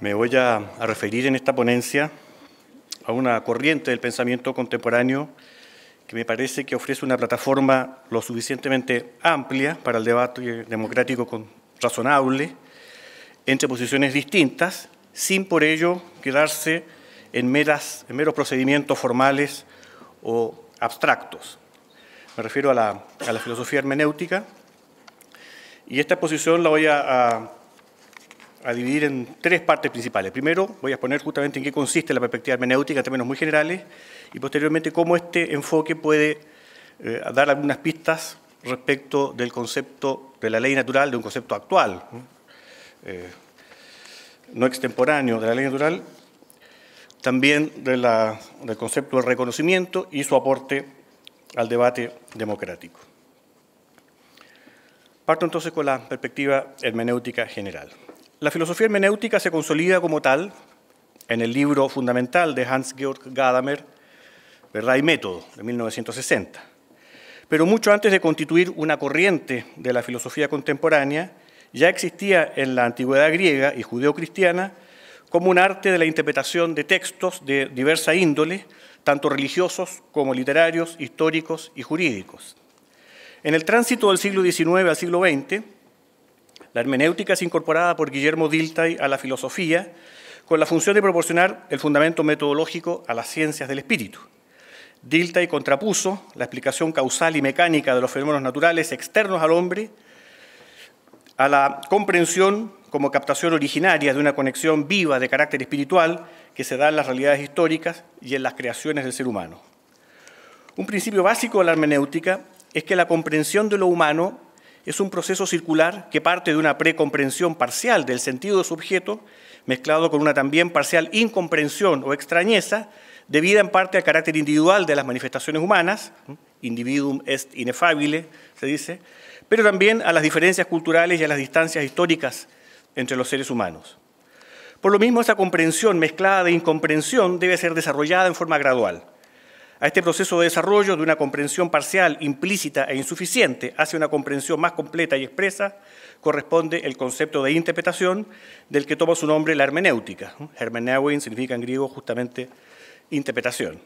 Me voy a, referir en esta ponencia a una corriente del pensamiento contemporáneo que me parece que ofrece una plataforma lo suficientemente amplia para el debate democrático con razonable entre posiciones distintas, sin por ello quedarse en, meras, en meros procedimientos formales o abstractos. Me refiero a la, filosofía hermenéutica. Y esta exposición la voy a, dividir en tres partes principales. Primero, voy a exponer justamente en qué consiste la perspectiva hermenéutica en términos muy generales y posteriormente cómo este enfoque puede eh, dar algunas pistas respecto del concepto de la ley natural, de un concepto actual, no eh, extemporáneo de la ley natural, también del concepto del reconocimiento y su aporte al debate democrático. Parto entonces con la perspectiva hermenéutica general. La filosofía hermenéutica se consolida como tal en el libro fundamental de Hans-Georg Gadamer, Verdad y Método, de 1960 pero mucho antes de constituir una corriente de la filosofía contemporánea, ya existía en la antigüedad griega y judeocristiana como un arte de la interpretación de textos de diversa índole, tanto religiosos como literarios, históricos y jurídicos. En el tránsito del siglo XIX al siglo XX, la hermenéutica es incorporada por Guillermo Diltay a la filosofía con la función de proporcionar el fundamento metodológico a las ciencias del espíritu. Dilta y contrapuso la explicación causal y mecánica de los fenómenos naturales externos al hombre a la comprensión como captación originaria de una conexión viva de carácter espiritual que se da en las realidades históricas y en las creaciones del ser humano. Un principio básico de la hermenéutica es que la comprensión de lo humano es un proceso circular que parte de una precomprensión parcial del sentido de su objeto, mezclado con una también parcial incomprensión o extrañeza debida en parte al carácter individual de las manifestaciones humanas, individuum est inefable, se dice, pero también a las diferencias culturales y a las distancias históricas entre los seres humanos. Por lo mismo, esa comprensión mezclada de incomprensión debe ser desarrollada en forma gradual. A este proceso de desarrollo de una comprensión parcial, implícita e insuficiente hacia una comprensión más completa y expresa corresponde el concepto de interpretación del que toma su nombre la hermenéutica. Hermeneuin significa en griego justamente interpretación,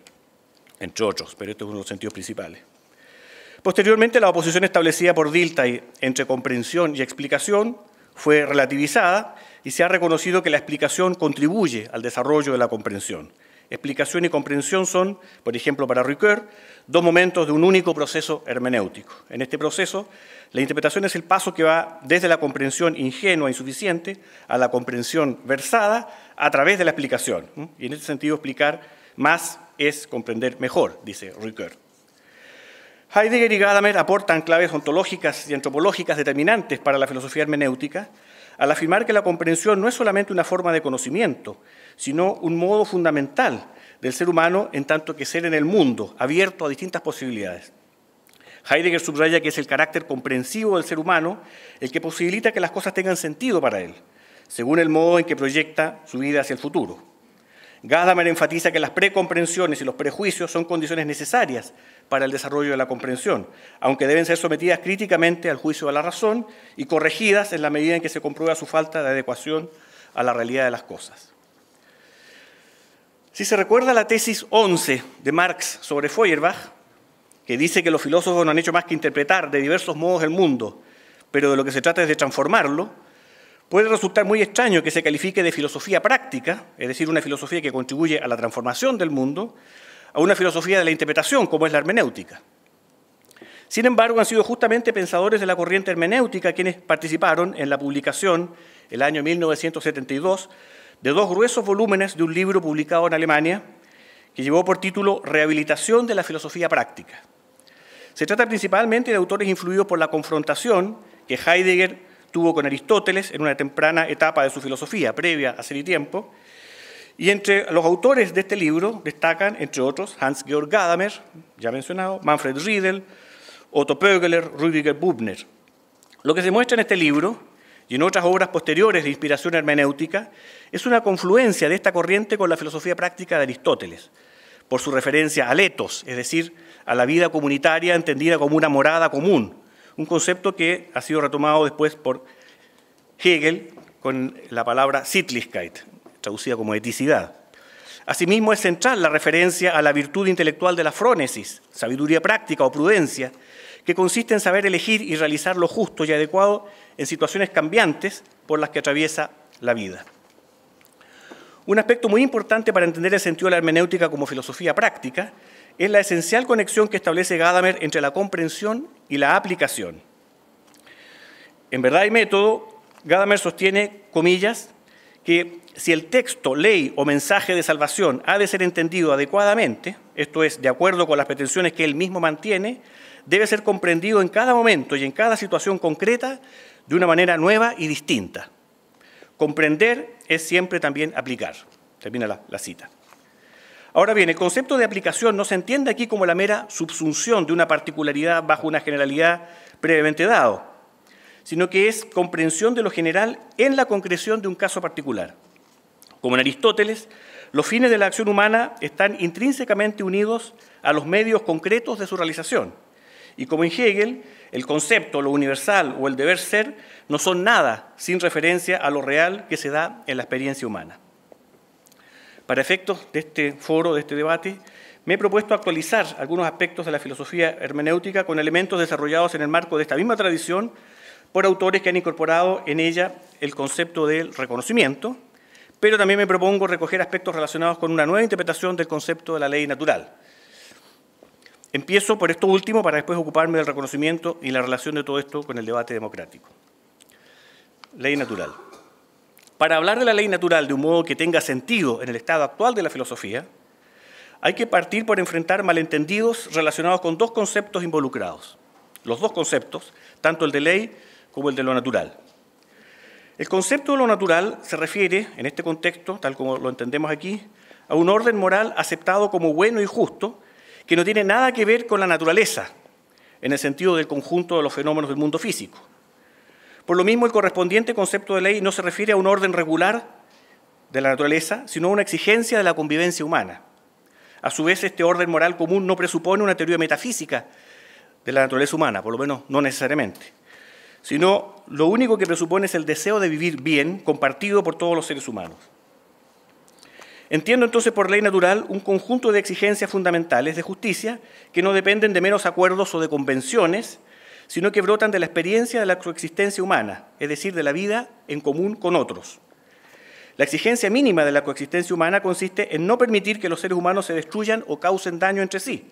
entre otros, pero este es uno de los sentidos principales. Posteriormente, la oposición establecida por Dilthey entre comprensión y explicación fue relativizada y se ha reconocido que la explicación contribuye al desarrollo de la comprensión. Explicación y comprensión son, por ejemplo, para Ricoeur, dos momentos de un único proceso hermenéutico. En este proceso, la interpretación es el paso que va desde la comprensión ingenua e insuficiente a la comprensión versada a través de la explicación. Y en este sentido, explicar más es comprender mejor, dice Ricoeur. Heidegger y Gadamer aportan claves ontológicas y antropológicas determinantes para la filosofía hermenéutica al afirmar que la comprensión no es solamente una forma de conocimiento, sino un modo fundamental del ser humano en tanto que ser en el mundo, abierto a distintas posibilidades. Heidegger subraya que es el carácter comprensivo del ser humano el que posibilita que las cosas tengan sentido para él, según el modo en que proyecta su vida hacia el futuro. Gadamer enfatiza que las precomprensiones y los prejuicios son condiciones necesarias para el desarrollo de la comprensión, aunque deben ser sometidas críticamente al juicio de la razón y corregidas en la medida en que se comprueba su falta de adecuación a la realidad de las cosas. Si se recuerda la tesis 11 de Marx sobre Feuerbach, que dice que los filósofos no han hecho más que interpretar de diversos modos el mundo, pero de lo que se trata es de transformarlo, Puede resultar muy extraño que se califique de filosofía práctica, es decir, una filosofía que contribuye a la transformación del mundo, a una filosofía de la interpretación, como es la hermenéutica. Sin embargo, han sido justamente pensadores de la corriente hermenéutica quienes participaron en la publicación, el año 1972, de dos gruesos volúmenes de un libro publicado en Alemania que llevó por título Rehabilitación de la filosofía práctica. Se trata principalmente de autores influidos por la confrontación que Heidegger Tuvo con Aristóteles en una temprana etapa de su filosofía, previa a Ser y Tiempo. Y entre los autores de este libro destacan, entre otros, Hans-Georg Gadamer, ya mencionado, Manfred Riedel, Otto Pögeler, Rüdiger Bubner. Lo que se muestra en este libro y en otras obras posteriores de inspiración hermenéutica es una confluencia de esta corriente con la filosofía práctica de Aristóteles, por su referencia al etos, es decir, a la vida comunitaria entendida como una morada común, un concepto que ha sido retomado después por Hegel con la palabra Sittlichkeit, traducida como eticidad. Asimismo, es central la referencia a la virtud intelectual de la frónesis, sabiduría práctica o prudencia, que consiste en saber elegir y realizar lo justo y adecuado en situaciones cambiantes por las que atraviesa la vida. Un aspecto muy importante para entender el sentido de la hermenéutica como filosofía práctica es la esencial conexión que establece Gadamer entre la comprensión y la aplicación. En verdad y método, Gadamer sostiene, comillas, que si el texto, ley o mensaje de salvación ha de ser entendido adecuadamente, esto es, de acuerdo con las pretensiones que él mismo mantiene, debe ser comprendido en cada momento y en cada situación concreta de una manera nueva y distinta. Comprender es siempre también aplicar. Termina la, la cita. Ahora bien, el concepto de aplicación no se entiende aquí como la mera subsunción de una particularidad bajo una generalidad previamente dado, sino que es comprensión de lo general en la concreción de un caso particular. Como en Aristóteles, los fines de la acción humana están intrínsecamente unidos a los medios concretos de su realización. Y como en Hegel, el concepto, lo universal o el deber ser no son nada sin referencia a lo real que se da en la experiencia humana. Para efectos de este foro, de este debate, me he propuesto actualizar algunos aspectos de la filosofía hermenéutica con elementos desarrollados en el marco de esta misma tradición por autores que han incorporado en ella el concepto del reconocimiento, pero también me propongo recoger aspectos relacionados con una nueva interpretación del concepto de la ley natural. Empiezo por esto último para después ocuparme del reconocimiento y la relación de todo esto con el debate democrático. Ley natural. Para hablar de la ley natural de un modo que tenga sentido en el estado actual de la filosofía, hay que partir por enfrentar malentendidos relacionados con dos conceptos involucrados. Los dos conceptos, tanto el de ley como el de lo natural. El concepto de lo natural se refiere, en este contexto, tal como lo entendemos aquí, a un orden moral aceptado como bueno y justo, que no tiene nada que ver con la naturaleza, en el sentido del conjunto de los fenómenos del mundo físico. Por lo mismo, el correspondiente concepto de ley no se refiere a un orden regular de la naturaleza, sino a una exigencia de la convivencia humana. A su vez, este orden moral común no presupone una teoría metafísica de la naturaleza humana, por lo menos no necesariamente, sino lo único que presupone es el deseo de vivir bien compartido por todos los seres humanos. Entiendo entonces por ley natural un conjunto de exigencias fundamentales de justicia que no dependen de menos acuerdos o de convenciones, sino que brotan de la experiencia de la coexistencia humana, es decir, de la vida en común con otros. La exigencia mínima de la coexistencia humana consiste en no permitir que los seres humanos se destruyan o causen daño entre sí,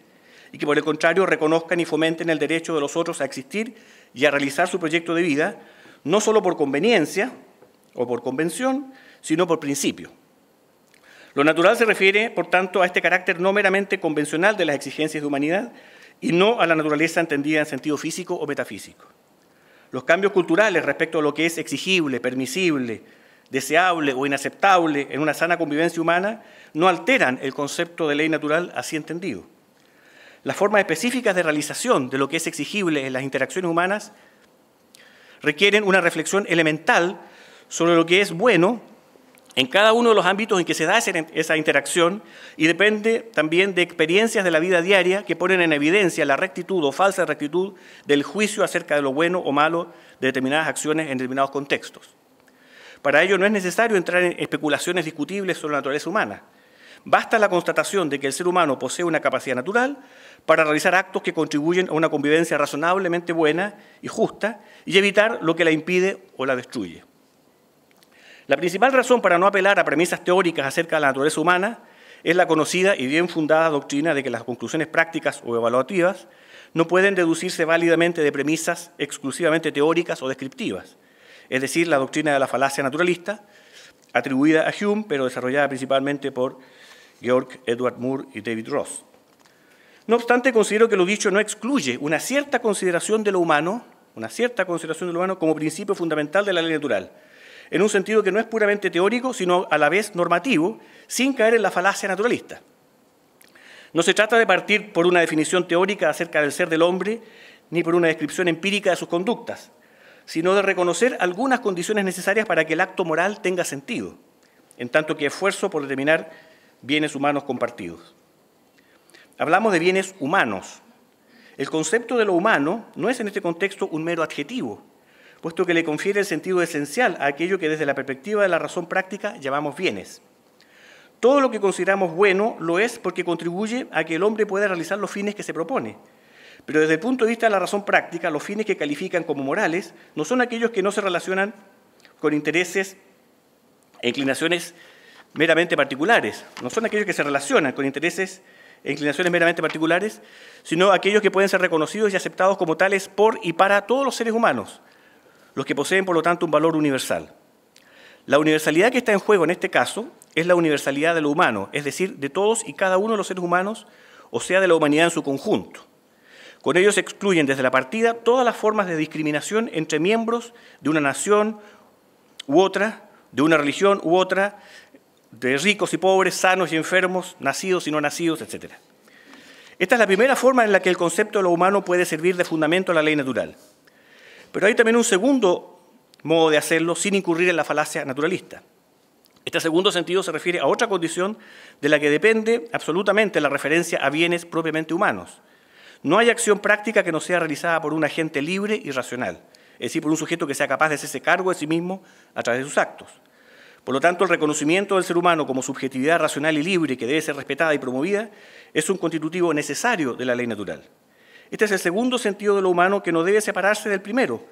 y que por el contrario reconozcan y fomenten el derecho de los otros a existir y a realizar su proyecto de vida, no solo por conveniencia o por convención, sino por principio. Lo natural se refiere, por tanto, a este carácter no meramente convencional de las exigencias de humanidad, y no a la naturaleza entendida en sentido físico o metafísico. Los cambios culturales respecto a lo que es exigible, permisible, deseable o inaceptable en una sana convivencia humana no alteran el concepto de ley natural así entendido. Las formas específicas de realización de lo que es exigible en las interacciones humanas requieren una reflexión elemental sobre lo que es bueno en cada uno de los ámbitos en que se da esa interacción y depende también de experiencias de la vida diaria que ponen en evidencia la rectitud o falsa rectitud del juicio acerca de lo bueno o malo de determinadas acciones en determinados contextos. Para ello no es necesario entrar en especulaciones discutibles sobre la naturaleza humana. Basta la constatación de que el ser humano posee una capacidad natural para realizar actos que contribuyen a una convivencia razonablemente buena y justa y evitar lo que la impide o la destruye. La principal razón para no apelar a premisas teóricas acerca de la naturaleza humana es la conocida y bien fundada doctrina de que las conclusiones prácticas o evaluativas no pueden deducirse válidamente de premisas exclusivamente teóricas o descriptivas, es decir, la doctrina de la falacia naturalista, atribuida a Hume, pero desarrollada principalmente por Georg Edward Moore y David Ross. No obstante, considero que lo dicho no excluye una cierta consideración de lo humano, una cierta consideración de humano como principio fundamental de la ley natural, en un sentido que no es puramente teórico, sino a la vez normativo, sin caer en la falacia naturalista. No se trata de partir por una definición teórica acerca del ser del hombre, ni por una descripción empírica de sus conductas, sino de reconocer algunas condiciones necesarias para que el acto moral tenga sentido, en tanto que esfuerzo por determinar bienes humanos compartidos. Hablamos de bienes humanos. El concepto de lo humano no es en este contexto un mero adjetivo, puesto que le confiere el sentido esencial a aquello que desde la perspectiva de la razón práctica llamamos bienes. Todo lo que consideramos bueno lo es porque contribuye a que el hombre pueda realizar los fines que se propone. Pero desde el punto de vista de la razón práctica, los fines que califican como morales no son aquellos que no se relacionan con intereses e inclinaciones meramente particulares, no son aquellos que se relacionan con intereses e inclinaciones meramente particulares, sino aquellos que pueden ser reconocidos y aceptados como tales por y para todos los seres humanos, los que poseen, por lo tanto, un valor universal. La universalidad que está en juego en este caso es la universalidad de lo humano, es decir, de todos y cada uno de los seres humanos, o sea, de la humanidad en su conjunto. Con ello se excluyen desde la partida todas las formas de discriminación entre miembros de una nación u otra, de una religión u otra, de ricos y pobres, sanos y enfermos, nacidos y no nacidos, etc. Esta es la primera forma en la que el concepto de lo humano puede servir de fundamento a la ley natural. Pero hay también un segundo modo de hacerlo sin incurrir en la falacia naturalista. Este segundo sentido se refiere a otra condición de la que depende absolutamente la referencia a bienes propiamente humanos. No hay acción práctica que no sea realizada por un agente libre y racional, es decir, por un sujeto que sea capaz de hacerse cargo de sí mismo a través de sus actos. Por lo tanto, el reconocimiento del ser humano como subjetividad racional y libre que debe ser respetada y promovida es un constitutivo necesario de la ley natural. Este es el segundo sentido de lo humano que no debe separarse del primero,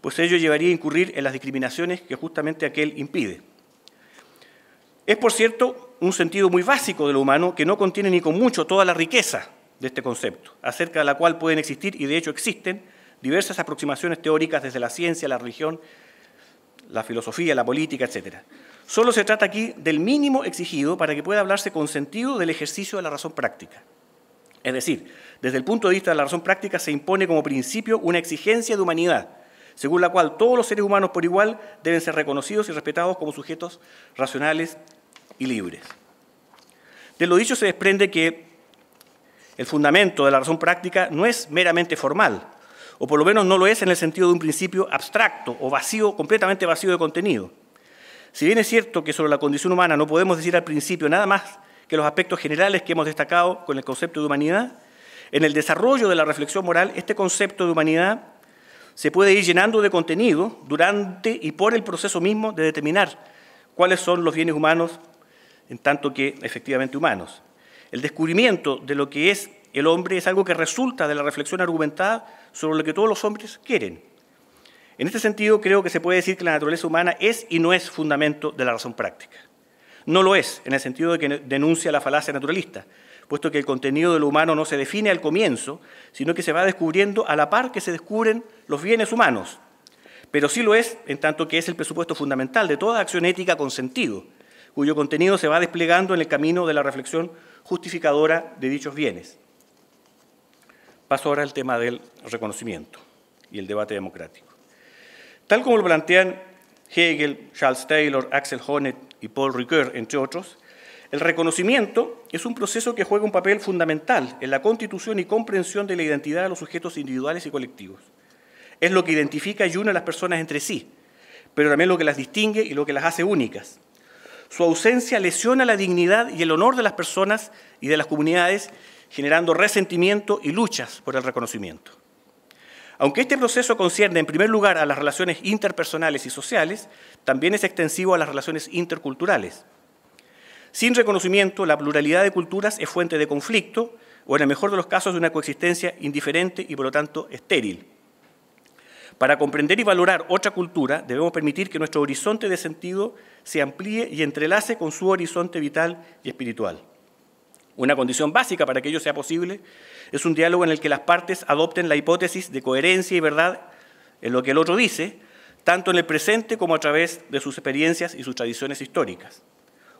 pues ello llevaría a incurrir en las discriminaciones que justamente aquel impide. Es, por cierto, un sentido muy básico de lo humano que no contiene ni con mucho toda la riqueza de este concepto, acerca de la cual pueden existir, y de hecho existen, diversas aproximaciones teóricas desde la ciencia, la religión, la filosofía, la política, etc. Solo se trata aquí del mínimo exigido para que pueda hablarse con sentido del ejercicio de la razón práctica. Es decir, desde el punto de vista de la razón práctica se impone como principio una exigencia de humanidad, según la cual todos los seres humanos por igual deben ser reconocidos y respetados como sujetos racionales y libres. De lo dicho se desprende que el fundamento de la razón práctica no es meramente formal, o por lo menos no lo es en el sentido de un principio abstracto o vacío, completamente vacío de contenido. Si bien es cierto que sobre la condición humana no podemos decir al principio nada más que los aspectos generales que hemos destacado con el concepto de humanidad, en el desarrollo de la reflexión moral, este concepto de humanidad se puede ir llenando de contenido durante y por el proceso mismo de determinar cuáles son los bienes humanos en tanto que efectivamente humanos. El descubrimiento de lo que es el hombre es algo que resulta de la reflexión argumentada sobre lo que todos los hombres quieren. En este sentido, creo que se puede decir que la naturaleza humana es y no es fundamento de la razón práctica. No lo es, en el sentido de que denuncia la falacia naturalista, puesto que el contenido de lo humano no se define al comienzo, sino que se va descubriendo a la par que se descubren los bienes humanos. Pero sí lo es en tanto que es el presupuesto fundamental de toda acción ética con sentido, cuyo contenido se va desplegando en el camino de la reflexión justificadora de dichos bienes. Paso ahora al tema del reconocimiento y el debate democrático. Tal como lo plantean Hegel, Charles Taylor, Axel Honneth y Paul Ricoeur, entre otros, el reconocimiento es un proceso que juega un papel fundamental en la constitución y comprensión de la identidad de los sujetos individuales y colectivos. Es lo que identifica y une a las personas entre sí, pero también lo que las distingue y lo que las hace únicas. Su ausencia lesiona la dignidad y el honor de las personas y de las comunidades, generando resentimiento y luchas por el reconocimiento. Aunque este proceso concierne en primer lugar a las relaciones interpersonales y sociales, también es extensivo a las relaciones interculturales sin reconocimiento, la pluralidad de culturas es fuente de conflicto o, en el mejor de los casos, de una coexistencia indiferente y, por lo tanto, estéril. Para comprender y valorar otra cultura, debemos permitir que nuestro horizonte de sentido se amplíe y entrelace con su horizonte vital y espiritual. Una condición básica para que ello sea posible es un diálogo en el que las partes adopten la hipótesis de coherencia y verdad en lo que el otro dice, tanto en el presente como a través de sus experiencias y sus tradiciones históricas.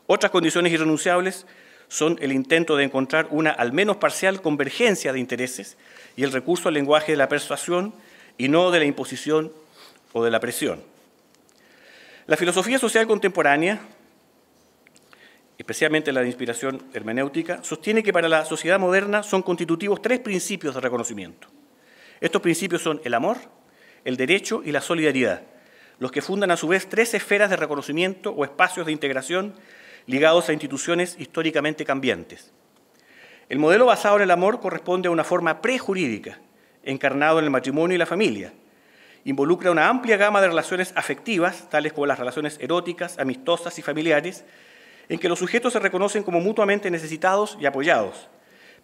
Otras condiciones irrenunciables son el intento de encontrar una al menos parcial convergencia de intereses y el recurso al lenguaje de la persuasión y no de la imposición o de la presión. La filosofía social contemporánea, especialmente la de inspiración hermenéutica, sostiene que para la sociedad moderna son constitutivos tres principios de reconocimiento. Estos principios son el amor, el derecho y la solidaridad, los que fundan a su vez tres esferas de reconocimiento o espacios de integración ligados a instituciones históricamente cambiantes. El modelo basado en el amor corresponde a una forma prejurídica, encarnado en el matrimonio y la familia. Involucra una amplia gama de relaciones afectivas, tales como las relaciones eróticas, amistosas y familiares, en que los sujetos se reconocen como mutuamente necesitados y apoyados,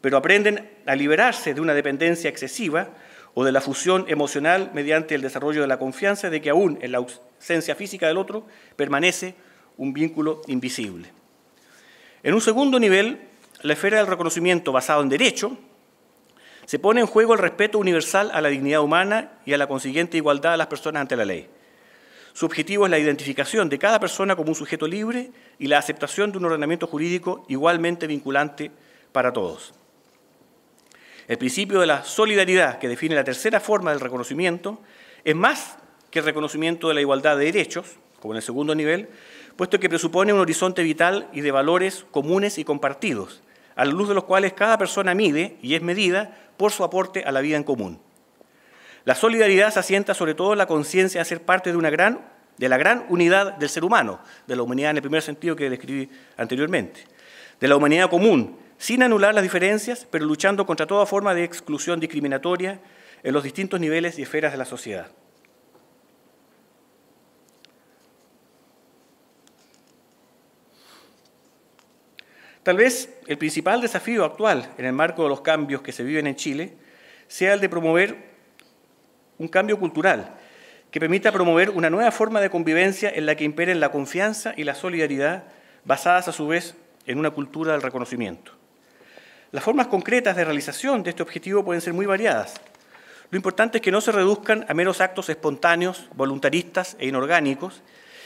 pero aprenden a liberarse de una dependencia excesiva o de la fusión emocional mediante el desarrollo de la confianza de que aún en la ausencia física del otro permanece un vínculo invisible. En un segundo nivel, la esfera del reconocimiento basado en derecho, se pone en juego el respeto universal a la dignidad humana y a la consiguiente igualdad de las personas ante la ley. Su objetivo es la identificación de cada persona como un sujeto libre y la aceptación de un ordenamiento jurídico igualmente vinculante para todos. El principio de la solidaridad, que define la tercera forma del reconocimiento, es más que el reconocimiento de la igualdad de derechos, como en el segundo nivel, puesto que presupone un horizonte vital y de valores comunes y compartidos, a la luz de los cuales cada persona mide y es medida por su aporte a la vida en común. La solidaridad se asienta sobre todo en la conciencia de ser parte de, de la gran unidad del ser humano, de la humanidad en el primer sentido que describí anteriormente, de la humanidad común, sin anular las diferencias, pero luchando contra toda forma de exclusión discriminatoria en los distintos niveles y esferas de la sociedad. Tal vez el principal desafío actual en el marco de los cambios que se viven en Chile sea el de promover un cambio cultural que permita promover una nueva forma de convivencia en la que imperen la confianza y la solidaridad basadas a su vez en una cultura del reconocimiento. Las formas concretas de realización de este objetivo pueden ser muy variadas. Lo importante es que no se reduzcan a meros actos espontáneos, voluntaristas e inorgánicos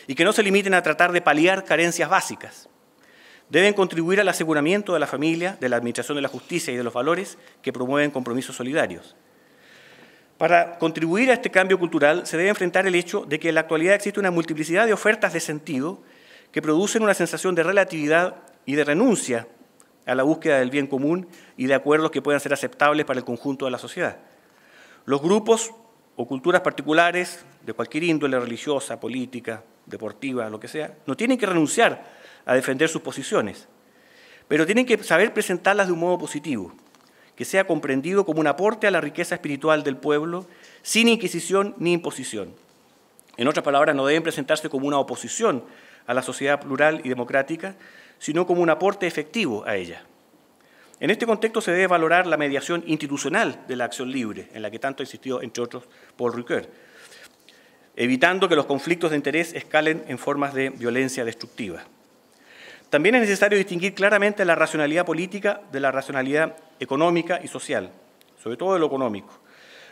y que no se limiten a tratar de paliar carencias básicas. Deben contribuir al aseguramiento de la familia, de la administración de la justicia y de los valores que promueven compromisos solidarios. Para contribuir a este cambio cultural se debe enfrentar el hecho de que en la actualidad existe una multiplicidad de ofertas de sentido que producen una sensación de relatividad y de renuncia a la búsqueda del bien común y de acuerdos que puedan ser aceptables para el conjunto de la sociedad. Los grupos o culturas particulares de cualquier índole religiosa, política, deportiva, lo que sea, no tienen que renunciar a defender sus posiciones, pero tienen que saber presentarlas de un modo positivo, que sea comprendido como un aporte a la riqueza espiritual del pueblo, sin inquisición ni imposición. En otras palabras, no deben presentarse como una oposición a la sociedad plural y democrática, sino como un aporte efectivo a ella. En este contexto se debe valorar la mediación institucional de la acción libre, en la que tanto ha insistido, entre otros, Paul Ricoeur, evitando que los conflictos de interés escalen en formas de violencia destructiva. También es necesario distinguir claramente la racionalidad política de la racionalidad económica y social, sobre todo de lo económico.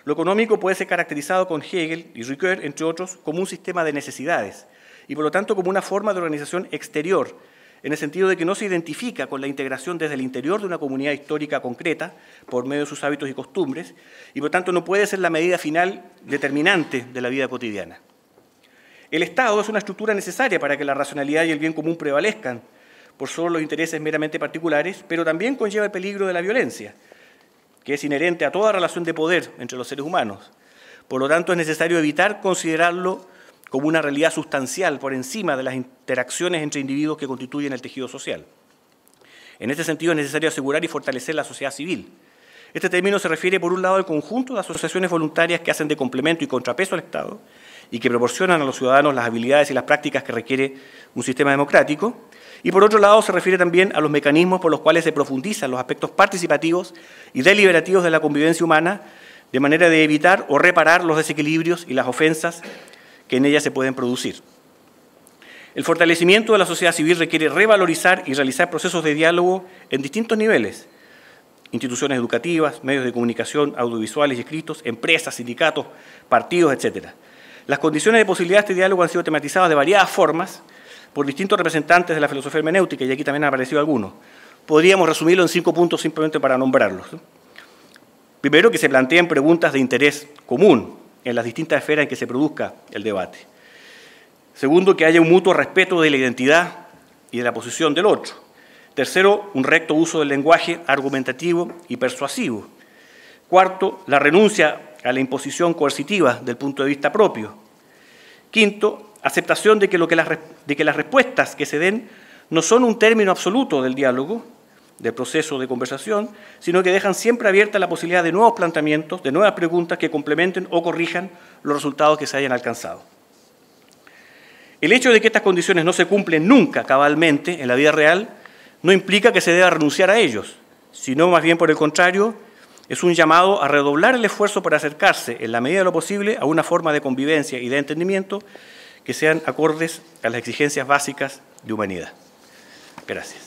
Lo económico puede ser caracterizado con Hegel y Ricoeur, entre otros, como un sistema de necesidades y por lo tanto como una forma de organización exterior, en el sentido de que no se identifica con la integración desde el interior de una comunidad histórica concreta por medio de sus hábitos y costumbres y por lo tanto no puede ser la medida final determinante de la vida cotidiana. El Estado es una estructura necesaria para que la racionalidad y el bien común prevalezcan, por solo los intereses meramente particulares, pero también conlleva el peligro de la violencia, que es inherente a toda relación de poder entre los seres humanos. Por lo tanto, es necesario evitar considerarlo como una realidad sustancial por encima de las interacciones entre individuos que constituyen el tejido social. En este sentido, es necesario asegurar y fortalecer la sociedad civil. Este término se refiere, por un lado, al conjunto de asociaciones voluntarias que hacen de complemento y contrapeso al Estado y que proporcionan a los ciudadanos las habilidades y las prácticas que requiere un sistema democrático, y por otro lado, se refiere también a los mecanismos por los cuales se profundizan los aspectos participativos y deliberativos de la convivencia humana, de manera de evitar o reparar los desequilibrios y las ofensas que en ellas se pueden producir. El fortalecimiento de la sociedad civil requiere revalorizar y realizar procesos de diálogo en distintos niveles, instituciones educativas, medios de comunicación, audiovisuales y escritos, empresas, sindicatos, partidos, etc. Las condiciones de posibilidad de este diálogo han sido tematizadas de variadas formas, por distintos representantes de la filosofía hermenéutica, y aquí también han aparecido algunos. Podríamos resumirlo en cinco puntos simplemente para nombrarlos. Primero, que se planteen preguntas de interés común en las distintas esferas en que se produzca el debate. Segundo, que haya un mutuo respeto de la identidad y de la posición del otro. Tercero, un recto uso del lenguaje argumentativo y persuasivo. Cuarto, la renuncia a la imposición coercitiva del punto de vista propio. Quinto, aceptación de que, lo las, de que las respuestas que se den no son un término absoluto del diálogo, del proceso de conversación, sino que dejan siempre abierta la posibilidad de nuevos planteamientos, de nuevas preguntas que complementen o corrijan los resultados que se hayan alcanzado. El hecho de que estas condiciones no se cumplen nunca cabalmente en la vida real no implica que se deba renunciar a ellos, sino más bien por el contrario, es un llamado a redoblar el esfuerzo para acercarse, en la medida de lo posible, a una forma de convivencia y de entendimiento que sean acordes a las exigencias básicas de humanidad. Gracias.